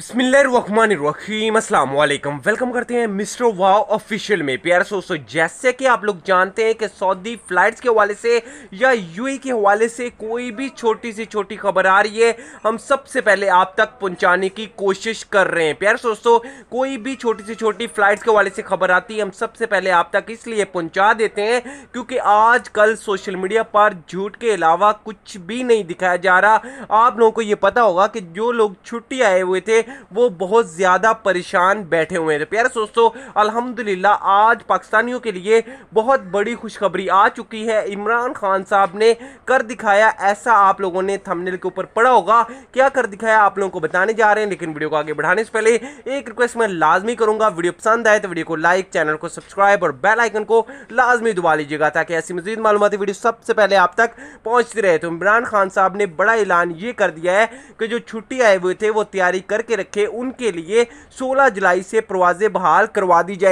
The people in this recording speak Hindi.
अस्सलाम वालेकुम वेलकम करते हैं मिस्टर वाव ऑफिशियल में प्यारे दोस्तों जैसे कि आप लोग जानते हैं कि सऊदी फ्लाइट्स के हवाले से या यूएई के हवाले से कोई भी छोटी सी छोटी खबर आ रही है हम सबसे पहले आप तक पहुंचाने की कोशिश कर रहे हैं प्यार दोस्तों कोई भी छोटी सी छोटी फ्लाइट्स के हवाले से खबर आती है हम सबसे पहले आप तक इसलिए पहुँचा देते हैं क्योंकि आज कल सोशल मीडिया पर झूठ के अलावा कुछ भी नहीं दिखाया जा रहा आप लोगों को ये पता होगा कि जो लोग छुट्टी आए हुए थे वो बहुत ज़्यादा परेशान बैठे हुए हैं तो प्यारे दोस्तों अल्हम्दुलिल्लाह आज पाकिस्तानियों के लिए बहुत बड़ी खुशखबरी आ चुकी है इमरान खान साहब ने कर दिखाया ऐसा आप लोगों ने थंबनेल के ऊपर पढ़ा होगा क्या कर दिखाया आप लोगों को बताने जा रहे हैं लेकिन वीडियो को आगे बढ़ाने से पहले एक रिक्वेस्ट मैं लाजमी करूंगा वीडियो पसंद आए तो वीडियो को लाइक चैनल को सब्सक्राइब और बेल आइकन को लाजमी दबा लीजिएगा ताकि ऐसी मजीद मालूमती वीडियो सबसे पहले आप तक पहुँचती रहे तो इमरान खान साहब ने बड़ा ऐलान ये कर दिया है कि जो छुट्टी आए हुए थे वो तैयारी करके के रखे उनके लिए सोलह जुलाई से प्रवाजें बहाल करवा दी जाए